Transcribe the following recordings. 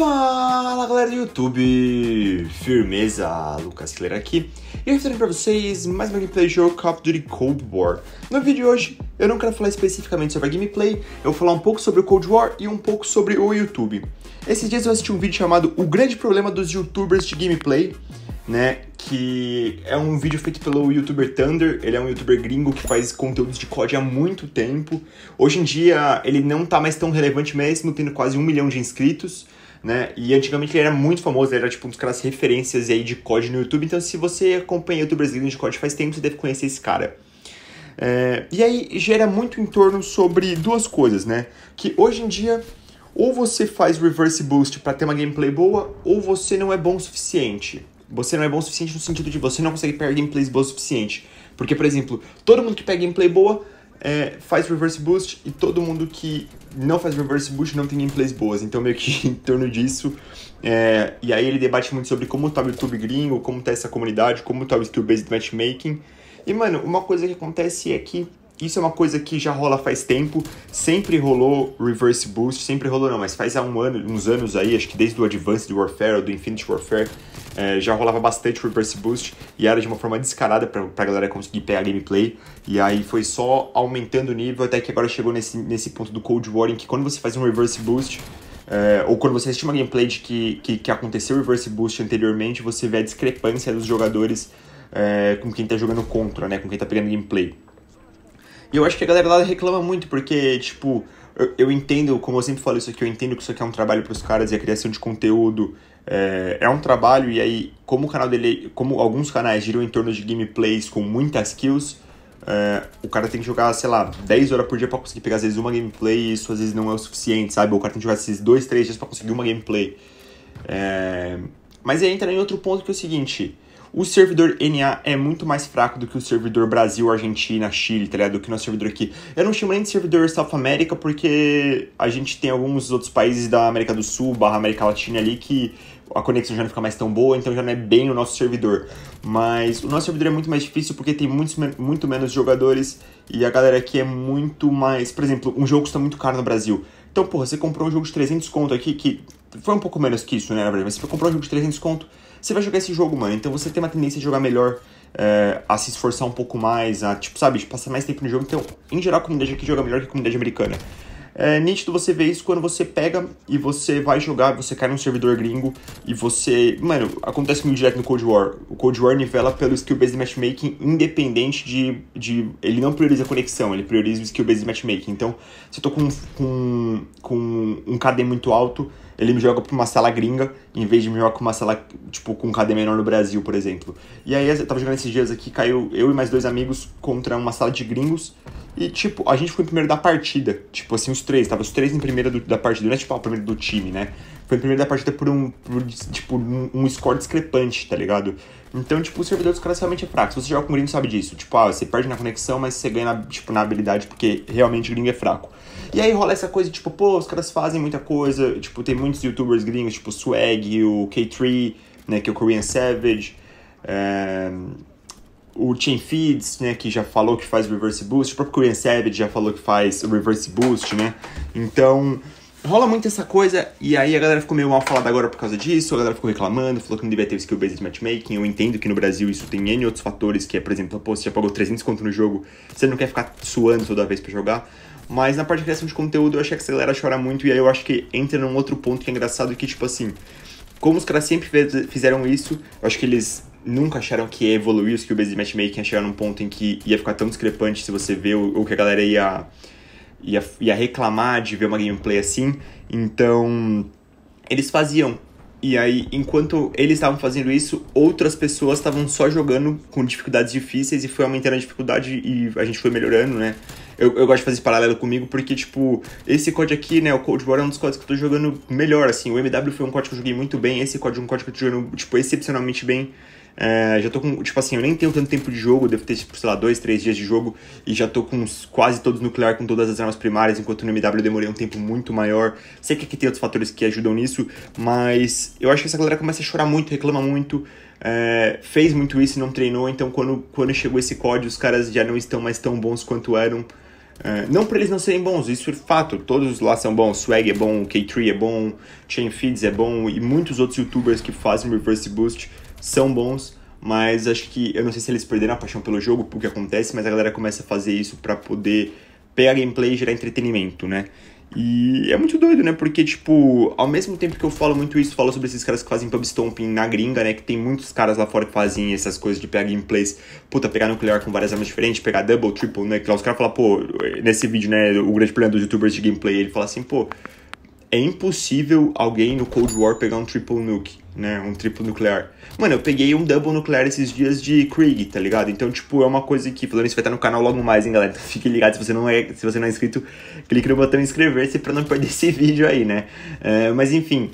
Fala galera do YouTube, firmeza, Lucas Killer aqui e eu estou para vocês mais uma gameplay de jogo Call of Duty Cold War. No vídeo de hoje eu não quero falar especificamente sobre a gameplay, eu vou falar um pouco sobre o Cold War e um pouco sobre o YouTube. Esses dias eu assisti um vídeo chamado O Grande Problema dos Youtubers de Gameplay, né, que é um vídeo feito pelo youtuber Thunder, ele é um youtuber gringo que faz conteúdos de COD há muito tempo. Hoje em dia ele não tá mais tão relevante mesmo, tendo quase um milhão de inscritos, né? E antigamente ele era muito famoso, ele era tipo um dos caras referências aí de COD no YouTube. Então, se você acompanha o YouTube brasileiro de COD faz tempo, você deve conhecer esse cara. É, e aí gera muito em torno sobre duas coisas, né? Que hoje em dia, ou você faz reverse boost para ter uma gameplay boa, ou você não é bom o suficiente. Você não é bom o suficiente no sentido de você não consegue pegar gameplays boas o suficiente. Porque, por exemplo, todo mundo que pega gameplay boa é, faz reverse boost e todo mundo que não faz reverse boost não tem gameplays boas. Então, meio que em torno disso. É, e aí ele debate muito sobre como tá o YouTube gringo, como tá essa comunidade, como tá o skill-based matchmaking. E, mano, uma coisa que acontece é que isso é uma coisa que já rola faz tempo, sempre rolou reverse boost, sempre rolou não, mas faz há um ano, uns anos aí, acho que desde o Advanced Warfare ou do Infinite Warfare, é, já rolava bastante Reverse Boost e era de uma forma descarada pra, pra galera conseguir pegar gameplay. E aí foi só aumentando o nível até que agora chegou nesse, nesse ponto do Cold War em que quando você faz um Reverse Boost, é, ou quando você assiste uma gameplay de que, que, que aconteceu o reverse boost anteriormente, você vê a discrepância dos jogadores é, com quem tá jogando contra, né? Com quem tá pegando gameplay. E eu acho que a galera lá reclama muito, porque, tipo, eu, eu entendo, como eu sempre falo isso aqui, eu entendo que isso aqui é um trabalho para os caras e a criação de conteúdo é, é, um trabalho. E aí, como o canal dele, como alguns canais giram em torno de gameplays com muitas kills, é, o cara tem que jogar, sei lá, 10 horas por dia para conseguir pegar às vezes uma gameplay e isso às vezes não é o suficiente, sabe? O cara tem que jogar esses 2, 3 dias para conseguir uma gameplay. É, mas aí entra em outro ponto que é o seguinte o servidor NA é muito mais fraco do que o servidor Brasil, Argentina, Chile, tá ligado? Do que o nosso servidor aqui. Eu não chamo nem de servidor South America porque a gente tem alguns outros países da América do Sul, barra América Latina ali, que a conexão já não fica mais tão boa, então já não é bem o nosso servidor. Mas o nosso servidor é muito mais difícil porque tem muitos, muito menos jogadores e a galera aqui é muito mais. Por exemplo, um jogo custa muito caro no Brasil. Então, porra, você comprou um jogo de 300 conto aqui, que foi um pouco menos que isso, né, na verdade, mas você comprou um jogo de 300 conto você vai jogar esse jogo, mano. Então você tem uma tendência a jogar melhor, é, a se esforçar um pouco mais, a, tipo, sabe, de passar mais tempo no jogo. Então, em geral, a comunidade aqui joga melhor que a comunidade americana. É nítido você ver isso quando você pega e você vai jogar, você cai num servidor gringo e você. Mano, acontece muito direto no Cold War. O Cold War nivela pelo skill-based matchmaking, independente de, de. Ele não prioriza a conexão, ele prioriza o skill-based matchmaking. Então, se eu tô com, com, com um KD muito alto, ele me joga pra uma sala gringa, em vez de me jogar com uma sala, tipo, com um KD menor no Brasil, por exemplo. E aí, eu tava jogando esses dias aqui, caiu eu e mais dois amigos contra uma sala de gringos. E, tipo, a gente foi em primeiro da partida. Tipo assim, os três. Tava os três em primeira do, da partida. Não é tipo a ah, primeira do time, né? Foi em primeira da partida por um, por, tipo, um, um, score discrepante, tá ligado? Então, tipo, o servidor dos caras é realmente é fraco. Se você joga com o gringo, sabe disso. Tipo, ah, você perde na conexão, mas você ganha, na, tipo, na habilidade, porque realmente o gringo é fraco. E aí rola essa coisa, tipo, pô, os caras fazem muita coisa. Tipo, tem muitos youtubers gringos, tipo, Swag, o K3, né, que é o Korean Savage. É o Tim Feeds, né, que já falou que faz reverse boost, o próprio Korean Savage já falou que faz reverse boost, né? Então, rola muito essa coisa, e aí a galera ficou meio mal falada agora por causa disso, a galera ficou reclamando, falou que não devia ter skill-based matchmaking, eu entendo que no Brasil isso tem N outros fatores, que é, por exemplo, pô, você já pagou 300 conto no jogo, você não quer ficar suando toda vez para jogar, mas na parte de criação de conteúdo eu acho que a galera chora muito, e aí eu acho que entra num outro ponto que é engraçado, que tipo assim... Como os caras sempre fizeram isso, eu acho que eles nunca acharam que ia evoluir o skill-based matchmaking, chegar num ponto em que ia ficar tão discrepante se você vê ou, que a galera ia, ia, ia reclamar de ver uma gameplay assim. Então, eles faziam. E aí, enquanto eles estavam fazendo isso, outras pessoas estavam só jogando com dificuldades difíceis e foi aumentando a dificuldade e a gente foi melhorando, né? Eu, eu gosto de fazer esse paralelo comigo porque, tipo, esse código aqui, né? O Cold War é um dos códigos que eu tô jogando melhor, assim. O MW foi um código que eu joguei muito bem, esse código é um código que eu tô jogando, tipo, excepcionalmente bem. É, já tô com, tipo assim, eu nem tenho tanto tempo de jogo, devo ter, tipo, sei lá, dois, três dias de jogo e já tô com quase todos nuclear com todas as armas primárias, enquanto no MW eu demorei um tempo muito maior. Sei que aqui tem outros fatores que ajudam nisso, mas eu acho que essa galera começa a chorar muito, reclama muito, é, fez muito isso e não treinou, então quando, quando chegou esse código os caras já não estão mais tão bons quanto eram. É, não por eles não serem bons, isso é fato, todos lá são bons, Swag é bom, K3 é bom, Chain Feeds é bom e muitos outros youtubers que fazem reverse boost são bons, mas acho que eu não sei se eles perderam a paixão pelo jogo, porque acontece, mas a galera começa a fazer isso para poder pegar gameplay e gerar entretenimento, né? E é muito doido, né? Porque, tipo, ao mesmo tempo que eu falo muito isso, falo sobre esses caras que fazem pub stomping na gringa, né? Que tem muitos caras lá fora que fazem essas coisas de pegar gameplays, puta, pegar nuclear com várias armas diferentes, pegar double, triple, né? Que lá os caras falam, pô, nesse vídeo, né? O grande problema dos youtubers de gameplay, ele fala assim, pô, é impossível alguém no Cold War pegar um triple nuke né? Um triplo nuclear. Mano, eu peguei um double nuclear esses dias de Krieg, tá ligado? Então, tipo, é uma coisa que, falando isso, vai estar no canal logo mais, hein, galera? Então fique ligado, se você não é, se você não é inscrito, clique no botão inscrever-se pra não perder esse vídeo aí, né? É, mas, enfim...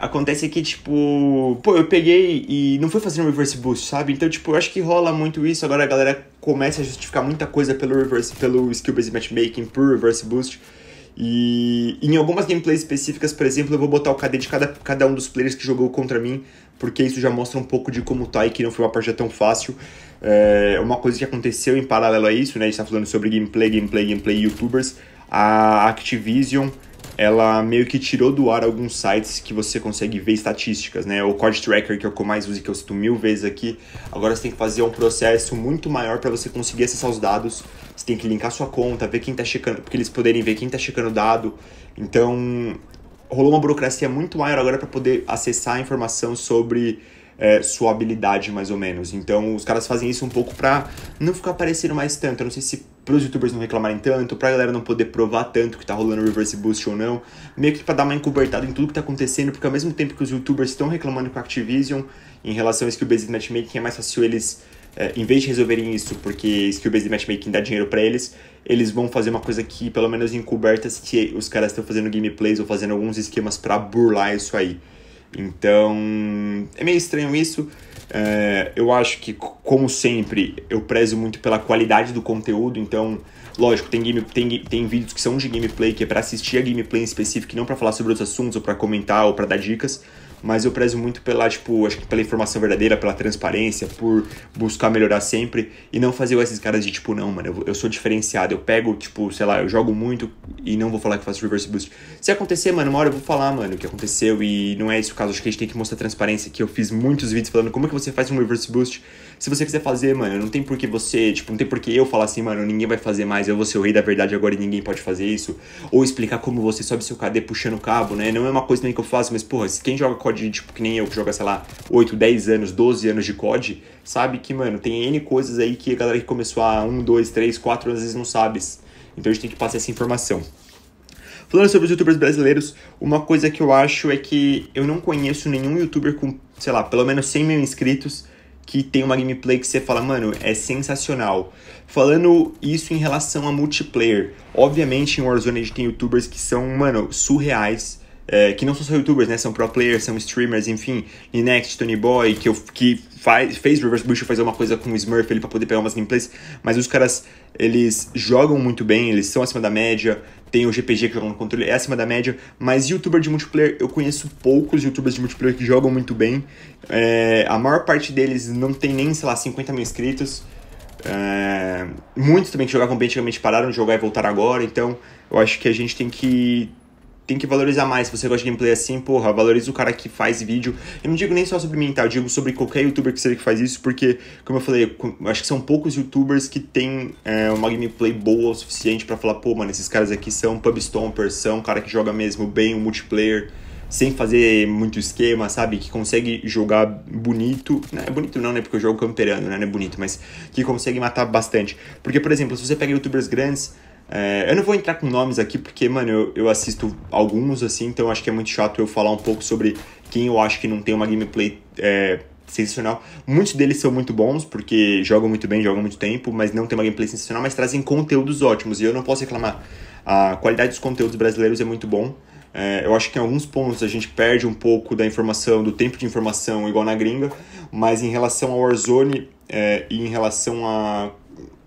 Acontece que, tipo, pô, eu peguei e não fui fazendo reverse boost, sabe? Então, tipo, eu acho que rola muito isso. Agora a galera começa a justificar muita coisa pelo reverse, pelo skill-based matchmaking, por reverse boost. E em algumas gameplays específicas, por exemplo, eu vou botar o KD de cada, cada um dos players que jogou contra mim, porque isso já mostra um pouco de como tá e que não foi uma partida tão fácil. É, uma coisa que aconteceu em paralelo a isso, né? A gente tá falando sobre gameplay, gameplay, gameplay, youtubers. A Activision, ela meio que tirou do ar alguns sites que você consegue ver estatísticas, né? O Code Tracker, que é o que eu mais uso e que eu cito mil vezes aqui. Agora você tem que fazer um processo muito maior para você conseguir acessar os dados você tem que linkar sua conta, ver quem tá checando, porque eles poderem ver quem tá checando o dado. Então, rolou uma burocracia muito maior agora para poder acessar a informação sobre é, sua habilidade, mais ou menos. Então, os caras fazem isso um pouco pra não ficar aparecendo mais tanto. Eu não sei se pros youtubers não reclamarem tanto, pra galera não poder provar tanto que tá rolando reverse boost ou não. Meio que pra dar uma encobertada em tudo que tá acontecendo, porque ao mesmo tempo que os youtubers estão reclamando com a Activision em relação a isso que o Basic Matchmaking é mais fácil eles é, em vez de resolverem isso porque skill-based matchmaking dá dinheiro para eles, eles vão fazer uma coisa que, pelo menos encoberta, que os caras estão fazendo gameplays ou fazendo alguns esquemas para burlar isso aí. Então, é meio estranho isso. É, eu acho que, como sempre, eu prezo muito pela qualidade do conteúdo, então, lógico, tem, game, tem, tem vídeos que são de gameplay, que é para assistir a gameplay em específico, não para falar sobre outros assuntos, ou para comentar, ou para dar dicas mas eu prezo muito pela, tipo, acho que pela informação verdadeira, pela transparência, por buscar melhorar sempre e não fazer esses caras de tipo, não, mano, eu, eu sou diferenciado, eu pego, tipo, sei lá, eu jogo muito e não vou falar que faço reverse boost. Se acontecer, mano, uma hora eu vou falar, mano, o que aconteceu e não é esse o caso, acho que a gente tem que mostrar transparência, que eu fiz muitos vídeos falando como é que você faz um reverse boost se você quiser fazer, mano, não tem por que você, tipo, não tem por que eu falar assim, mano, ninguém vai fazer mais, eu vou ser o rei da verdade agora e ninguém pode fazer isso. Ou explicar como você sobe seu KD puxando o cabo, né? Não é uma coisa nem que eu faço, mas, porra, quem joga COD, tipo, que nem eu, que joga, sei lá, 8, 10 anos, 12 anos de COD, sabe que, mano, tem N coisas aí que a galera que começou há 1, 2, 3, 4 anos, às vezes não sabe. Então a gente tem que passar essa informação. Falando sobre os youtubers brasileiros, uma coisa que eu acho é que eu não conheço nenhum youtuber com, sei lá, pelo menos 100 mil inscritos que tem uma gameplay que você fala, mano, é sensacional. Falando isso em relação a multiplayer, obviamente em Warzone a gente tem youtubers que são, mano, surreais. É, que não são só youtubers, né? São pro players, são streamers, enfim. E Next, Tony Boy, que, eu, que faz, fez Reverse Bush fazer uma coisa com o Smurf ali pra poder pegar umas gameplays. Mas os caras, eles jogam muito bem, eles são acima da média tem o GPG que joga no controle, é acima da média, mas youtuber de multiplayer, eu conheço poucos youtubers de multiplayer que jogam muito bem. É, a maior parte deles não tem nem, sei lá, 50 mil inscritos. É, muitos também que jogavam bem antigamente pararam de jogar e voltaram agora, então eu acho que a gente tem que tem que valorizar mais. Se você gosta de gameplay assim, porra, valoriza o cara que faz vídeo. Eu não digo nem só sobre mim, tá? Eu digo sobre qualquer youtuber que seja que faz isso, porque, como eu falei, eu acho que são poucos youtubers que tem é, uma gameplay boa o suficiente para falar, pô, mano, esses caras aqui são pub stompers, são cara que joga mesmo bem o multiplayer sem fazer muito esquema, sabe? Que consegue jogar bonito. não é Bonito não, né? Porque eu jogo camperando, é né? Não é bonito, mas que consegue matar bastante. Porque, por exemplo, se você pega youtubers grandes, é, eu não vou entrar com nomes aqui porque, mano, eu, eu assisto alguns assim, então acho que é muito chato eu falar um pouco sobre quem eu acho que não tem uma gameplay é, sensacional. Muitos deles são muito bons porque jogam muito bem, jogam muito tempo, mas não tem uma gameplay sensacional, mas trazem conteúdos ótimos e eu não posso reclamar. A qualidade dos conteúdos brasileiros é muito bom. É, eu acho que em alguns pontos a gente perde um pouco da informação, do tempo de informação, igual na gringa, mas em relação ao Warzone é, e em relação a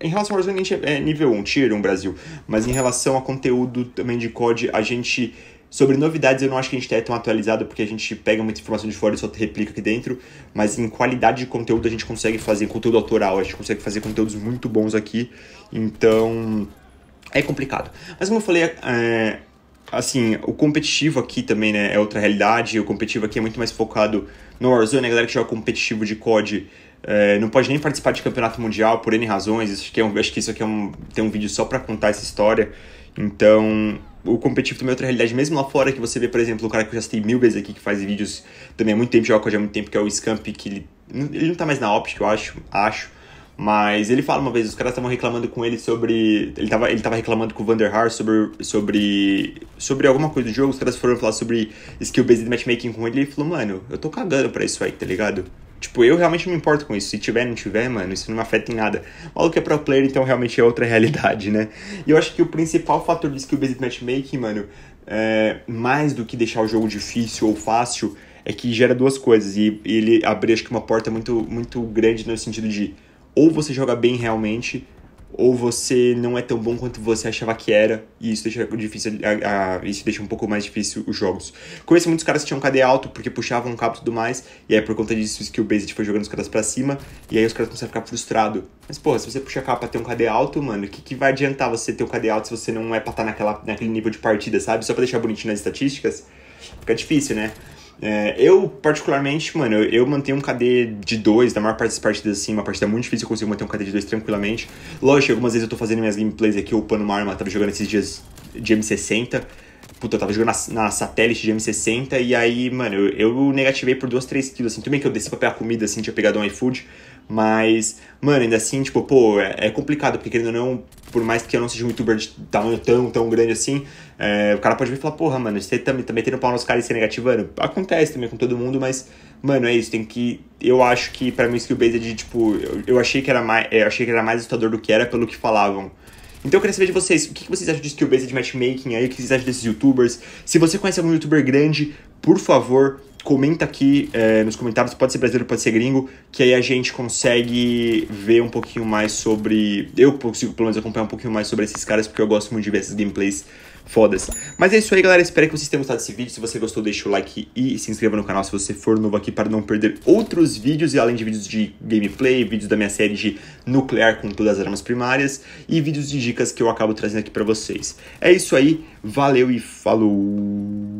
em relação ao Warzone, a gente é, é nível 1, tier 1 Brasil. Mas em relação a conteúdo também de COD, a gente. Sobre novidades, eu não acho que a gente é tão atualizado, porque a gente pega muita informação de fora e só replica aqui dentro. Mas em qualidade de conteúdo, a gente consegue fazer conteúdo autoral, a gente consegue fazer conteúdos muito bons aqui. Então. É complicado. Mas como eu falei, é, assim, o competitivo aqui também né, é outra realidade. O competitivo aqui é muito mais focado no Warzone, a galera que joga competitivo de COD é, não pode nem participar de campeonato mundial por N razões. Acho que, é um, acho que isso aqui é um, tem um vídeo só para contar essa história. Então, o competitivo também é outra realidade. Mesmo lá fora, que você vê, por exemplo, o cara que eu já citei mil vezes aqui, que faz vídeos também há muito tempo, joga já há muito tempo, que é o Scamp, que ele, ele não tá mais na óptica, eu acho, acho. Mas ele fala uma vez, os caras estavam reclamando com ele sobre. Ele tava, ele tava reclamando com o Vanderhaar sobre, sobre. sobre alguma coisa do jogo, os caras foram falar sobre skill-based matchmaking com ele e ele falou, mano, eu tô cagando pra isso aí, tá ligado? Tipo, eu realmente não me importo com isso. Se tiver, não tiver, mano, isso não me afeta em nada. O maluco é pro player, então realmente é outra realidade, né? E eu acho que o principal fator disso que o Basic Matchmaking, mano, é, mais do que deixar o jogo difícil ou fácil, é que gera duas coisas. E ele abre, acho que, uma porta muito, muito grande no sentido de ou você joga bem realmente, ou você não é tão bom quanto você achava que era, e isso deixa difícil a, a, isso deixa um pouco mais difícil os jogos. Conheço muitos caras que tinham KD alto porque puxavam um cabo e tudo mais, e aí é por conta disso o skill foi jogando os caras para cima, e aí os caras começaram a ficar frustrados. Mas porra, se você puxar capa pra ter um KD alto, mano, o que, que vai adiantar você ter um KD alto se você não é pra estar tá naquela, naquele nível de partida, sabe? Só pra deixar bonitinho nas estatísticas, fica difícil, né? É, eu, particularmente, mano, eu, eu mantenho um KD de 2 da maior parte das partidas, assim, uma partida muito difícil, eu consigo manter um KD de 2 tranquilamente. Lógico, algumas vezes eu tô fazendo minhas gameplays aqui, upando uma arma, tava jogando esses dias de M60. Puta, eu tava jogando na, na satélite de M60 e aí, mano, eu, eu negativei por 2, 3 quilos, assim. Tudo bem que eu desci pra pegar comida, assim, tinha pegado um iFood, mas, mano, ainda assim, tipo, pô, é, é complicado, porque querendo ou não, por mais que eu não seja um youtuber de tamanho tão, tão grande assim, é, o cara pode vir e falar, porra, mano, você tá, tá metendo pau nos caras e ser negativando. Acontece também com todo mundo, mas, mano, é isso, tem que. Eu acho que pra mim skill based é de tipo. Eu, eu, achei que era mais. É, eu achei que era mais assustador do que era pelo que falavam. Então eu queria saber de vocês, o que vocês acham de skill based de matchmaking aí, o que vocês acham desses youtubers? Se você conhece algum youtuber grande, por favor, comenta aqui é, nos comentários, pode ser brasileiro, pode ser gringo, que aí a gente consegue ver um pouquinho mais sobre. Eu consigo, pelo menos, acompanhar um pouquinho mais sobre esses caras, porque eu gosto muito de ver essas gameplays fodas. Mas é isso aí, galera. Espero que vocês tenham gostado desse vídeo. Se você gostou, deixa o like e se inscreva no canal se você for novo aqui para não perder outros vídeos, e além de vídeos de gameplay, vídeos da minha série de nuclear com todas as armas primárias e vídeos de dicas que eu acabo trazendo aqui para vocês. É isso aí, valeu e falou!